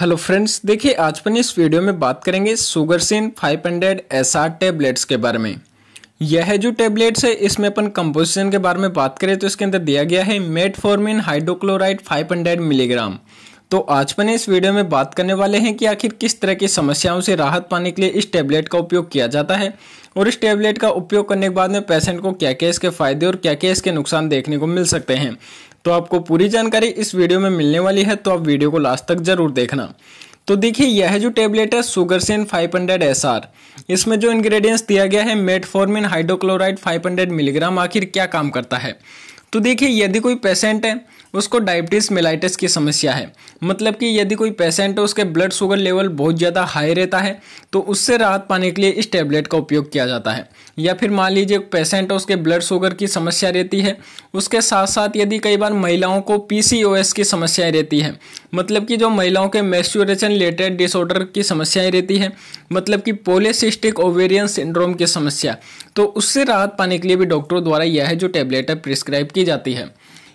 hello friends देखिए आज अपन इस वीडियो में बात करेंगे सुगरसिन 500 हंड्रेड एस टेबलेट्स के बारे में यह जो टेबलेट्स है इसमें अपन कंपोजिशन के बारे में बात करें तो इसके अंदर दिया गया है मेटफॉर्मिन हाइड्रोक्लोराइड 500 मिलीग्राम तो आज अपन इस वीडियो में बात करने वाले हैं कि आखिर किस तरह की समस्याओं से राहत पाने के लिए इस टेबलेट का उपयोग किया जाता है और इस टेबलेट का उपयोग करने के बाद में पेशेंट को क्या क्या इसके फायदे और क्या क्या इसके नुकसान देखने को मिल सकते हैं तो आपको पूरी जानकारी इस वीडियो में मिलने वाली है तो आप वीडियो को लास्ट तक जरूर देखना तो देखिए यह जो टेबलेट है सुगर सेन 500 हंड्रेड इसमें जो इंग्रेडिएंट्स दिया गया है मेटफॉर्मिन हाइड्रोक्लोराइड 500 मिलीग्राम आखिर क्या काम करता है तो देखिए यदि कोई पेशेंट है उसको डायबिटीज़ मेलाइटिस की समस्या है मतलब कि यदि कोई पेशेंट है उसके ब्लड शुगर लेवल बहुत ज़्यादा हाई रहता है तो उससे राहत पाने के लिए इस टैबलेट का उपयोग किया जाता है या फिर मान लीजिए पेशेंट है उसके ब्लड शुगर की समस्या रहती है उसके साथ साथ यदि कई बार महिलाओं को पी की समस्याएँ रहती है मतलब कि जो महिलाओं के मेस्टोरेशन रिलेटेड डिसऑर्डर की समस्याएँ रहती है मतलब कि पोलिसिस्टिक ओवेरियन सिंड्रोम की समस्या तो उससे राहत पाने के लिए भी डॉक्टरों द्वारा यह जो टैबलेट है प्रिस्क्राइब की जाती है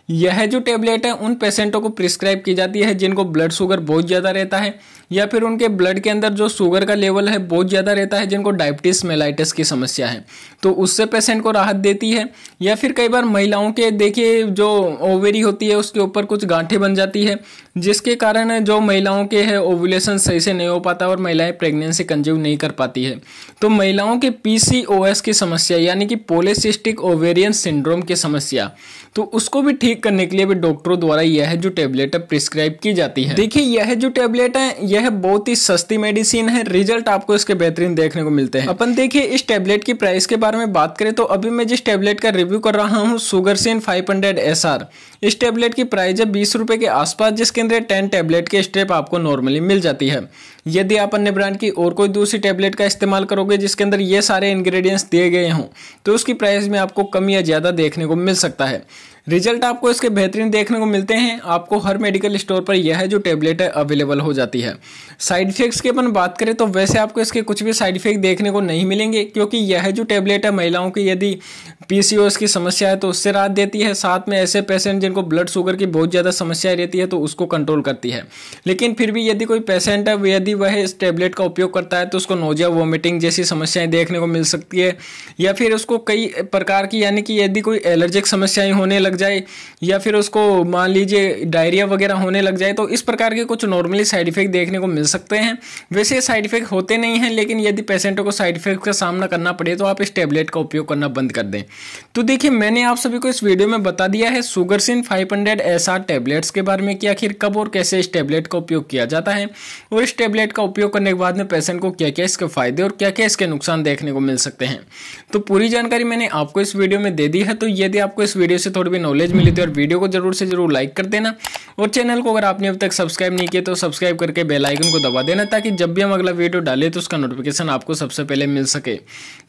यह जो टेबलेट है उन पेशेंटों को प्रिस्क्राइब की जाती है जिनको ब्लड शुगर बहुत ज़्यादा रहता है या फिर उनके ब्लड के अंदर जो शुगर का लेवल है बहुत ज़्यादा रहता है जिनको डायबिटीज़ मेलाइटिस की समस्या है तो उससे पेशेंट को राहत देती है या फिर कई बार महिलाओं के देखिए जो ओवेरी होती है उसके ऊपर कुछ गांठें बन जाती है जिसके कारण जो महिलाओं के है ओवुलेशन सही से नहीं हो पाता और महिलाएं प्रेगनेंसी कंज्यूम नहीं कर पाती है तो महिलाओं के पीसीओएस की समस्या यानी कि पोलिसिस्टिक ओवेरियन सिंड्रोम की समस्या तो उसको भी ठीक करने के लिए भी डॉक्टरों द्वारा यह जो टेबलेट प्रिस्क्राइब की जाती है देखिए यह जो टेबलेट है यह बहुत ही सस्ती मेडिसिन है रिजल्ट आपको इसके बेहतरीन देखने को मिलते हैं अपन देखिए इस टेबलेट की प्राइस के बारे में बात करें तो अभी मैं जिस टेबलेट का रिव्यू कर रहा हूँ Sugarcin five hundred S R इस टेबलेट की प्राइस है बीस के आसपास जिसके अंदर टेन टैबलेट की स्ट्रिप आपको नॉर्मली मिल जाती है यदि आप अन्य ब्रांड की और कोई दूसरी टैबलेट का इस्तेमाल करोगे जिसके अंदर ये सारे इंग्रेडिएंट्स दिए गए हों तो उसकी प्राइस में आपको कम या ज़्यादा देखने को मिल सकता है रिजल्ट आपको इसके बेहतरीन देखने को मिलते हैं आपको हर मेडिकल स्टोर पर यह जो टेबलेट है अवेलेबल हो जाती है साइड इफेक्ट्स की अपन बात करें तो वैसे आपको इसके कुछ भी साइड इफेक्ट देखने को नहीं मिलेंगे क्योंकि यह जो टेबलेट है महिलाओं की यदि पी की समस्या है तो उससे राहत देती है साथ में ऐसे पेशेंट जिनको ब्लड शुगर की बहुत ज़्यादा समस्या रहती है तो उसको कंट्रोल करती है लेकिन फिर भी यदि कोई पेशेंट है यदि वह इस टेबलेट का उपयोग करता है तो उसको नोजिया वोमिटिंग जैसी समस्याएँ देखने को मिल सकती है या फिर उसको कई प्रकार की यानी कि यदि कोई एलर्जिक समस्याएँ होने लग लग जाए या फिर उसको मान लीजिए डायरिया वगैरह होने लग जाए तो इस प्रकार के कुछ नॉर्मली साइड इफेक्ट देखने को मिल सकते हैं वैसे साइड इफेक्ट होते नहीं हैं लेकिन यदि पेशेंटों को साइड इफेक्ट का सामना करना पड़े तो आप इस टेबलेट का उपयोग करना बंद कर दें तो देखिए मैंने आप सभी को इस वीडियो में बता दिया है Sugarcin five hundred S R के बारे में कि आखिर कब और कैसे इस टेबलेट का उपयोग किया जाता है और इस टेबलेट का उपयोग करने के बाद में पेशेंट को क्या क्या इसके फायदे और क्या क्या इसके नुकसान देखने को मिल सकते हैं तो पूरी जानकारी मैंने आपको इस वीडियो में दे दी है तो यदि आपको इस वीडियो से थोड़ी नॉलेज मिली थी और वीडियो को जरूर से जरूर लाइक कर देना और चैनल को अगर आपने अब तक सब्सक्राइब नहीं किया तो सब्सक्राइब करके बेल आइकन को दबा देना ताकि जब भी हम अगला वीडियो डालें तो उसका नोटिफिकेशन आपको सबसे पहले मिल सके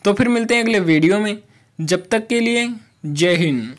तो फिर मिलते हैं अगले वीडियो में जब तक के लिए जय हिंद